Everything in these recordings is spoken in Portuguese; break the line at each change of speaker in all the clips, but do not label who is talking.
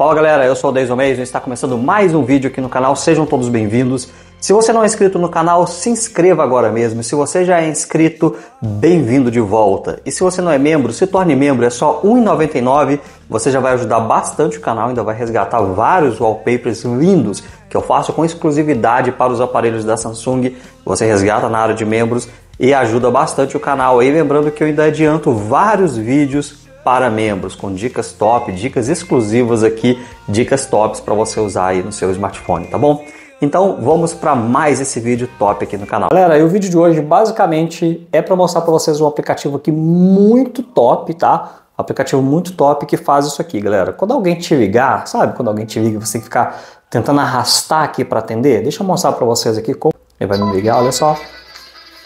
Fala galera, eu sou o Deison Mason e está começando mais um vídeo aqui no canal, sejam todos bem-vindos. Se você não é inscrito no canal, se inscreva agora mesmo. Se você já é inscrito, bem-vindo de volta. E se você não é membro, se torne membro, é só R$ 1,99. Você já vai ajudar bastante o canal, ainda vai resgatar vários wallpapers lindos que eu faço com exclusividade para os aparelhos da Samsung. Você resgata na área de membros e ajuda bastante o canal. E lembrando que eu ainda adianto vários vídeos para membros, com dicas top, dicas exclusivas aqui, dicas tops para você usar aí no seu smartphone, tá bom? Então vamos para mais esse vídeo top aqui no canal. Galera, e o vídeo de hoje basicamente é para mostrar para vocês um aplicativo aqui muito top, tá? Um aplicativo muito top que faz isso aqui, galera. Quando alguém te ligar, sabe? Quando alguém te liga, você tem que ficar tentando arrastar aqui para atender. Deixa eu mostrar para vocês aqui como ele vai me ligar, olha só.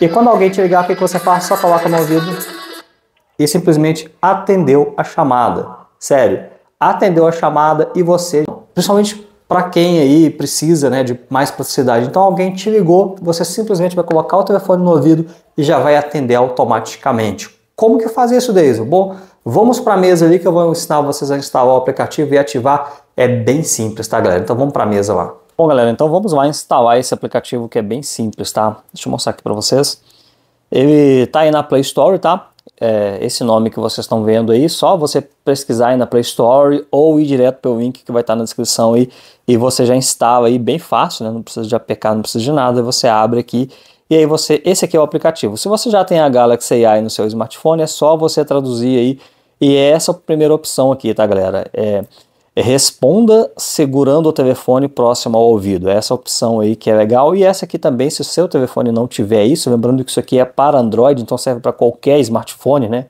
E quando alguém te ligar, o que você faz? Só coloca no ouvido e simplesmente atendeu a chamada. Sério, atendeu a chamada e você, principalmente para quem aí precisa né, de mais praticidade. Então alguém te ligou, você simplesmente vai colocar o telefone no ouvido e já vai atender automaticamente. Como que fazer isso, Deison? Bom, vamos para a mesa ali que eu vou ensinar vocês a instalar o aplicativo e ativar. É bem simples, tá, galera? Então vamos para a mesa lá. Bom, galera, então vamos lá instalar esse aplicativo que é bem simples, tá? Deixa eu mostrar aqui para vocês. Ele tá aí na Play Store, tá? é, esse nome que vocês estão vendo aí, só você pesquisar aí na Play Store ou ir direto pelo link que vai estar tá na descrição aí e você já instala aí bem fácil, né? não precisa de APK, não precisa de nada, você abre aqui e aí você, esse aqui é o aplicativo. Se você já tem a Galaxy AI no seu smartphone, é só você traduzir aí e é essa a primeira opção aqui, tá galera? É, é, responda segurando o telefone próximo ao ouvido. É essa opção aí que é legal. E essa aqui também, se o seu telefone não tiver isso, lembrando que isso aqui é para Android, então serve para qualquer smartphone, né?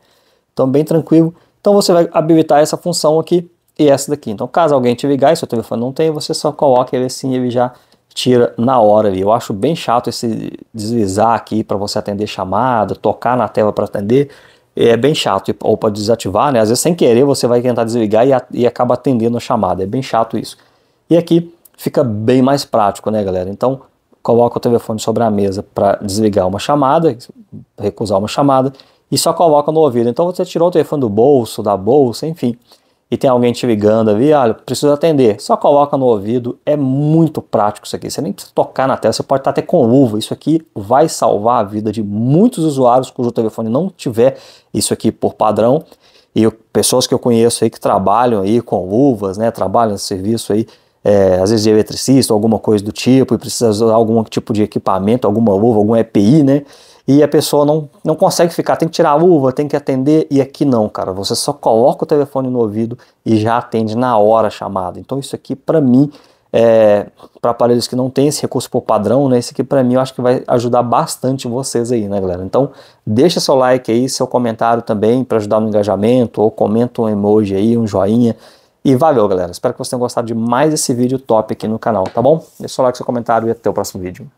Então, bem tranquilo. Então, você vai habilitar essa função aqui e essa daqui. Então, caso alguém te ligar e seu telefone não tem, você só coloca ele assim e ele já tira na hora ali. Eu acho bem chato esse deslizar aqui para você atender chamada, tocar na tela para atender é bem chato, ou para desativar, né? Às vezes sem querer você vai tentar desligar e, a, e acaba atendendo a chamada, é bem chato isso. E aqui fica bem mais prático, né, galera? Então, coloca o telefone sobre a mesa para desligar uma chamada, recusar uma chamada, e só coloca no ouvido. Então você tirou o telefone do bolso, da bolsa, enfim e tem alguém te ligando ali, olha, preciso atender. Só coloca no ouvido, é muito prático isso aqui. Você nem precisa tocar na tela, você pode estar até com luva. Isso aqui vai salvar a vida de muitos usuários cujo telefone não tiver isso aqui por padrão. E pessoas que eu conheço aí que trabalham aí com luvas, né, trabalham nesse serviço aí, é, às vezes de eletricista, alguma coisa do tipo, e precisa usar algum tipo de equipamento, alguma luva, algum EPI, né? e a pessoa não, não consegue ficar, tem que tirar a luva, tem que atender, e aqui não, cara, você só coloca o telefone no ouvido e já atende na hora a chamada. Então isso aqui, para mim, é, para aparelhos que não tem esse recurso por padrão, né, isso aqui para mim eu acho que vai ajudar bastante vocês aí, né, galera? Então deixa seu like aí, seu comentário também para ajudar no engajamento, ou comenta um emoji aí, um joinha, e valeu, galera. Espero que vocês tenham gostado de mais esse vídeo top aqui no canal, tá bom? Deixa seu like, seu comentário e até o próximo vídeo.